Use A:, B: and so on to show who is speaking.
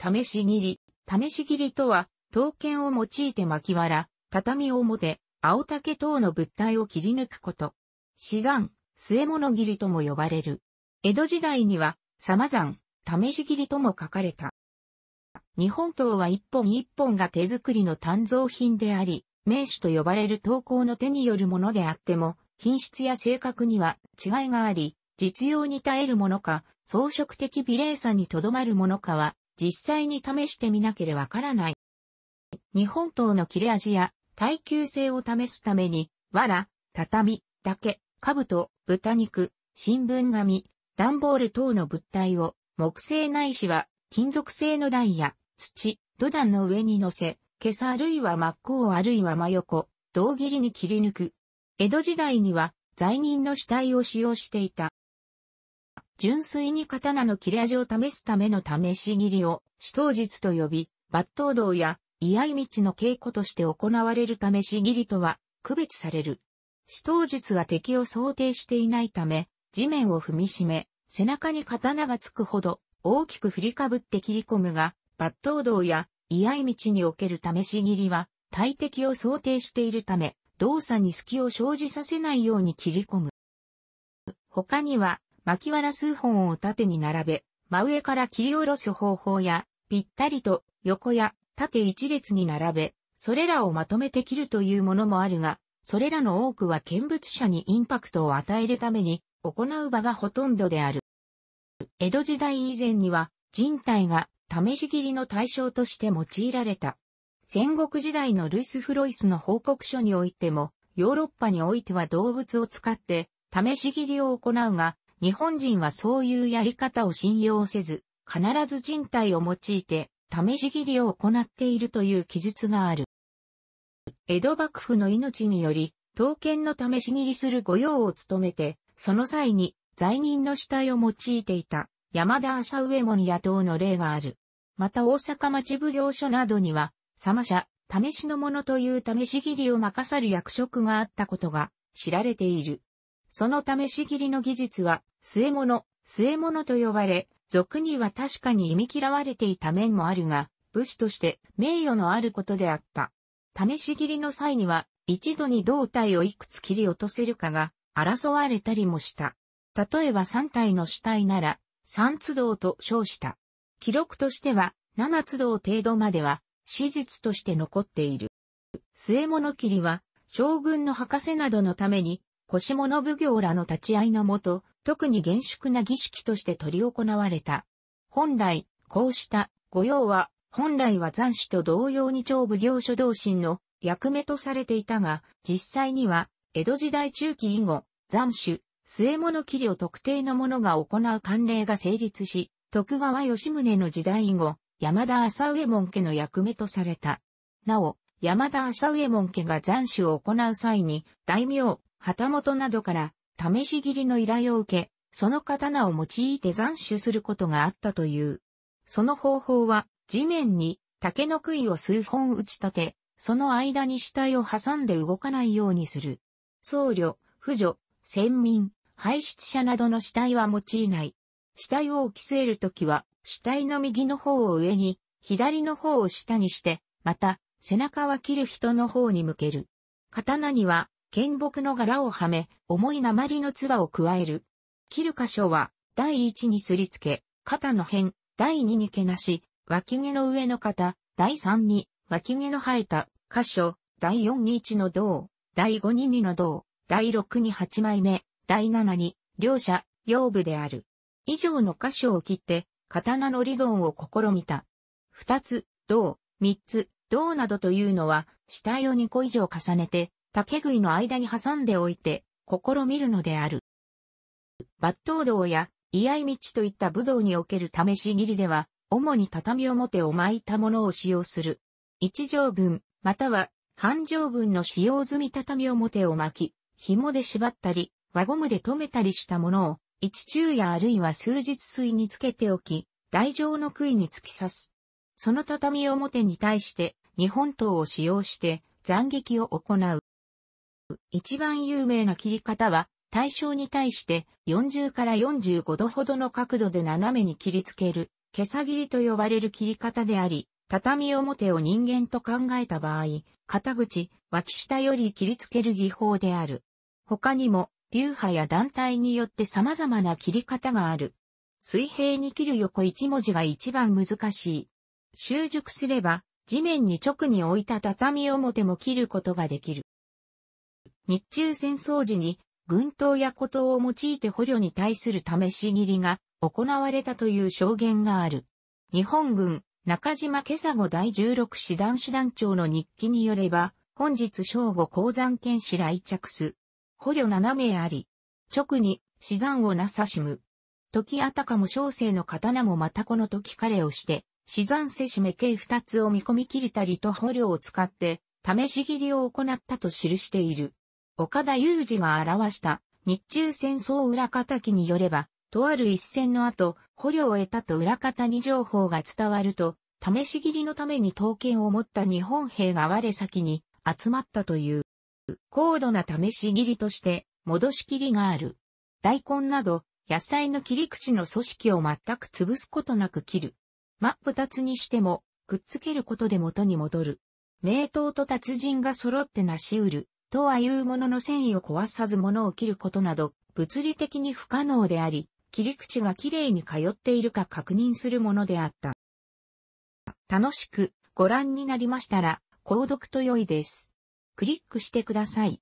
A: 試し切り。試し切りとは、刀剣を用いて巻き藁、畳表、青竹等の物体を切り抜くこと。死山、末物切りとも呼ばれる。江戸時代には、様山、試し切りとも書かれた。日本刀は一本一本が手作りの鍛造品であり、名手と呼ばれる刀工の手によるものであっても、品質や性格には違いがあり、実用に耐えるものか、装飾的美麗さにとどまるものかは実際に試してみなければわからない。日本刀の切れ味や耐久性を試すために、藁、畳、竹、兜、豚肉、新聞紙、段ボール等の物体を木製ないしは金属製の台や土、土壇の上に乗せ、今朝あるいは真っ向あるいは真横、胴切りに切り抜く。江戸時代には罪人の死体を使用していた。純粋に刀の切れ味を試すための試し切りを、死当日と呼び、抜刀道や、居合道の稽古として行われる試し切りとは、区別される。死闘術は敵を想定していないため、地面を踏みしめ、背中に刀がつくほど、大きく振りかぶって切り込むが、抜刀道や、居合道における試し切りは、大敵を想定しているため、動作に隙を生じさせないように切り込む。他には、巻きわら数本を縦に並べ、真上から切り下ろす方法や、ぴったりと横や縦一列に並べ、それらをまとめて切るというものもあるが、それらの多くは見物者にインパクトを与えるために行う場がほとんどである。江戸時代以前には人体が試し切りの対象として用いられた。戦国時代のルイス・フロイスの報告書においても、ヨーロッパにおいては動物を使って試し切りを行うが、日本人はそういうやり方を信用せず、必ず人体を用いて、試し切りを行っているという記述がある。江戸幕府の命により、刀剣の試し切りする御用を務めて、その際に罪人の死体を用いていた山田浅上門野党の例がある。また大阪町奉行所などには、様者、試しの者という試し切りを任さる役職があったことが知られている。そのため仕切りの技術は、末物、末物と呼ばれ、俗には確かに忌み嫌われていた面もあるが、武士として名誉のあることであった。試し切りの際には、一度に胴体をいくつ切り落とせるかが争われたりもした。例えば三体の主体なら、三都道と称した。記録としては、七都道程度までは、史実として残っている。末物切りは、将軍の博士などのために、腰物奉行らの立ち会いのもと、特に厳粛な儀式として取り行われた。本来、こうした御用は、本来は残首と同様に超奉行所同心の役目とされていたが、実際には、江戸時代中期以後、残首、末物器量特定の者が行う慣例が成立し、徳川吉宗の時代以後、山田浅右衛門家の役目とされた。なお、山田浅右衛門家が残首を行う際に、大名、旗本などから試し切りの依頼を受け、その刀を用いて斬首することがあったという。その方法は、地面に竹の杭を数本打ち立て、その間に死体を挟んで動かないようにする。僧侶、婦女、先民、排出者などの死体は用いない。死体を置き据えるときは、死体の右の方を上に、左の方を下にして、また、背中は切る人の方に向ける。刀には、剣木の柄をはめ、重い鉛の唾を加える。切る箇所は、第一にすりつけ、肩の辺、第二に毛なし、脇毛の上の肩、第三に、脇毛の生えた、箇所、第四に1の銅、第五に2の銅、第六に8枚目、第七に、両者、腰部である。以上の箇所を切って、刀の理論を試みた。二つ、銅、三つ、銅などというのは、下体を2個以上重ねて、竹食いの間に挟んでおいて、試みるのである。抜刀道や、居合道といった武道における試し切りでは、主に畳表を巻いたものを使用する。一条分、または、半条分の使用済み畳表を巻き、紐で縛ったり、輪ゴムで留めたりしたものを、一昼夜あるいは数日水につけておき、台上の杭に突き刺す。その畳表に対して、日本刀を使用して、斬撃を行う。一番有名な切り方は、対象に対して40から45度ほどの角度で斜めに切りつける、毛さ切りと呼ばれる切り方であり、畳表を人間と考えた場合、肩口、脇下より切りつける技法である。他にも、流派や団体によって様々な切り方がある。水平に切る横一文字が一番難しい。習熟すれば、地面に直に置いた畳表も切ることができる。日中戦争時に軍刀や古刀を用いて捕虜に対する試し切りが行われたという証言がある。日本軍中島今朝後第16師団師団長の日記によれば、本日正午鉱山県市来着す。捕虜7名あり、直に死産をなさしむ。時あたかも小生の刀もまたこの時彼をして、死産せしめ計二つを見込み切りたりと捕虜を使って、試し切りを行ったと記している。岡田裕二が表した日中戦争裏方記によれば、とある一戦の後、捕虜を得たと裏方に情報が伝わると、試し切りのために刀剣を持った日本兵が我先に集まったという。高度な試し切りとして、戻し切りがある。大根など、野菜の切り口の組織を全く潰すことなく切る。真っ二つにしても、くっつけることで元に戻る。名刀と達人が揃って成し得る、とは言うものの繊維を壊さず物を切ることなど、物理的に不可能であり、切り口がきれいに通っているか確認するものであった。楽しくご覧になりましたら、購読と良いです。クリックしてください。